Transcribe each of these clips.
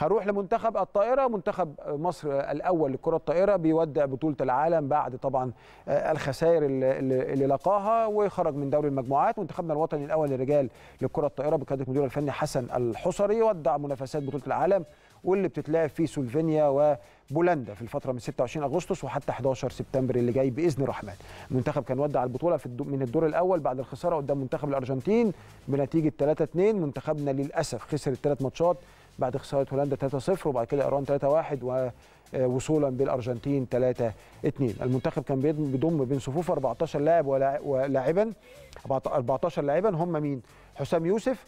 هروح لمنتخب الطائره منتخب مصر الاول لكره الطائره بيودع بطوله العالم بعد طبعا آه، الخسائر اللي لقاها وخرج من دوري المجموعات منتخبنا الوطني الاول للرجال لكره الطائره بقياده المدير الفني حسن الحصري ودع منافسات بطوله العالم واللي بتتلعب في سلوفينيا وبولندا في الفتره من 26 اغسطس وحتى 11 سبتمبر اللي جاي باذن الرحمن. المنتخب كان ودع البطوله في الدو من الدور الاول بعد الخساره قدام منتخب الارجنتين بنتيجه 3-2 منتخبنا للاسف خسر الثلاث ماتشات بعد خساره هولندا 3-0 وبعد كده ايران 3-1 ووصولا آه، بالارجنتين 3-2 المنتخب كان بيضم بين صفوفه 14 لاعب ولاعبا 14 لاعبا هم مين حسام يوسف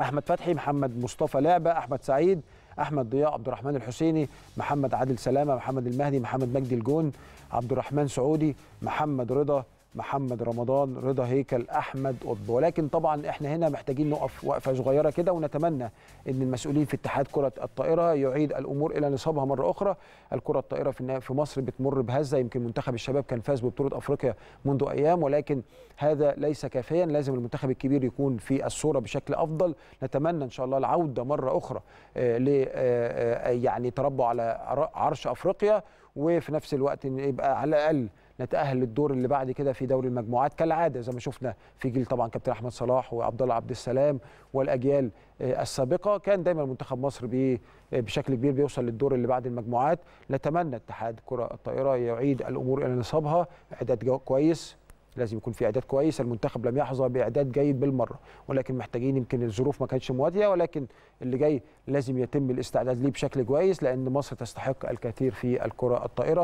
احمد فتحي محمد مصطفى لعبه احمد سعيد احمد ضياء عبد الرحمن الحسيني محمد عادل سلامه محمد المهدي محمد مجدي الجون عبد الرحمن سعودي محمد رضا محمد رمضان رضا هيكل احمد قطب ولكن طبعا احنا هنا محتاجين نقف وقفه صغيره كده ونتمنى ان المسؤولين في اتحاد كره الطائره يعيد الامور الى نصابها مره اخرى الكره الطائره في في مصر بتمر بهزه يمكن منتخب الشباب كان فاز ببطوله افريقيا منذ ايام ولكن هذا ليس كافيا لازم المنتخب الكبير يكون في الصوره بشكل افضل نتمنى ان شاء الله العوده مره اخرى آه، ل آه، آه، يعني تربوا على عرش افريقيا وفي نفس الوقت يبقى على الاقل نتاهل للدور اللي بعد كده في دوري المجموعات كالعاده زي ما شفنا في جيل طبعا كابتن احمد صلاح وعبد الله عبد السلام والاجيال آه، السابقه كان دايما منتخب مصر آه، بشكل كبير بيوصل للدور اللي بعد المجموعات نتمنى اتحاد كره الطائره يعيد الامور الى نصابها اعداد كويس لازم يكون في اعداد كويس المنتخب لم يحظى باعداد جيد بالمره ولكن محتاجين يمكن الظروف ما كانتش مواتيه ولكن اللي جاي لازم يتم الاستعداد ليه بشكل كويس لان مصر تستحق الكثير في الكره الطائره